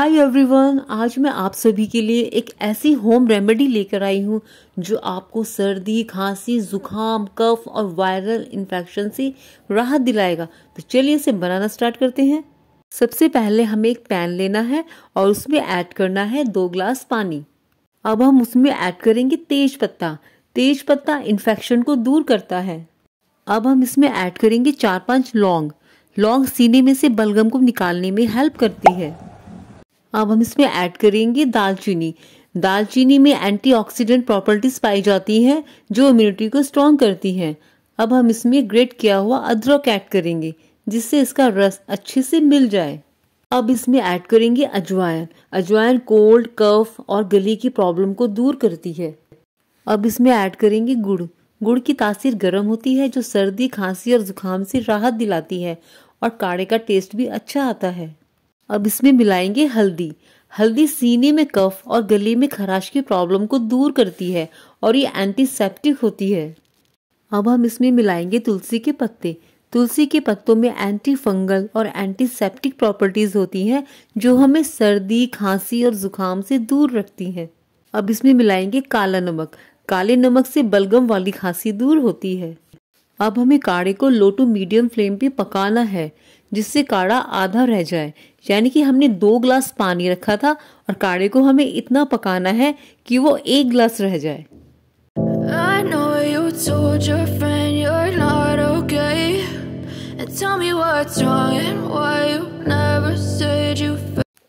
hi everyone आज मैं आप सभी के लिए एक ऐसी होम रेमेडी लेकर आई हूँ जो आपको सर्दी खांसी जुकाम कफ और वायरल इन्फेक्शन से राहत दिलाएगा तो चलिए इसे बनाना स्टार्ट करते हैं सबसे पहले हमें एक पैन लेना है और उसमें ऐड करना है दो ग्लास पानी अब हम उसमें ऐड करेंगे तेज पत्ता तेज पत्ता इन्फेक्शन को दूर करता है अब हम इसमें ऐड करेंगे चार पांच लौंग लौंग सीने में से बलगम को निकालने में हेल्प करती है अब हम इसमें ऐड करेंगे दालचीनी दालचीनी में एंटीऑक्सीडेंट प्रॉपर्टीज पाई जाती हैं जो इम्यूनिटी को स्ट्रॉन्ग करती हैं अब हम इसमें ग्रेट किया हुआ अदरक ऐड करेंगे जिससे इसका रस अच्छे से मिल जाए अब इसमें ऐड करेंगे अजवाइन अजवाइन कोल्ड कफ और गले की प्रॉब्लम को दूर करती है अब इसमें ऐड करेंगे गुड़ गुड़ की तासीर गर्म होती है जो सर्दी खांसी और जुकाम से राहत दिलाती है और काढ़े का टेस्ट भी अच्छा आता है अब इसमें मिलाएंगे हल्दी हल्दी सीने में कफ और गले में खराश की प्रॉब्लम को दूर करती है और ये एंटीसेप्टिक होती है अब हम इसमें मिलाएंगे तुलसी के पत्ते तुलसी के पत्तों में एंटी फंगल और एंटीसेप्टिक प्रॉपर्टीज़ होती हैं जो हमें सर्दी खांसी और जुकाम से दूर रखती हैं अब इसमें मिलाएंगे काला नमक काले नमक से बलगम वाली खांसी दूर होती है अब हमें काढ़े को लो टू मीडियम फ्लेम पे पकाना है जिससे काढ़ा आधा रह जाए यानी कि हमने दो ग्लास पानी रखा था और काढ़े को हमें इतना पकाना है कि वो एक ग्लास रह जाए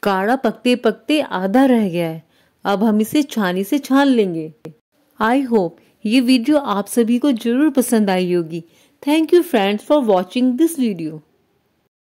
काढ़ा पकते पकते आधा रह गया है अब हम इसे छानी से छान लेंगे आई होप ये वीडियो आप सभी को जरूर पसंद आई होगी thank you friends for watching this video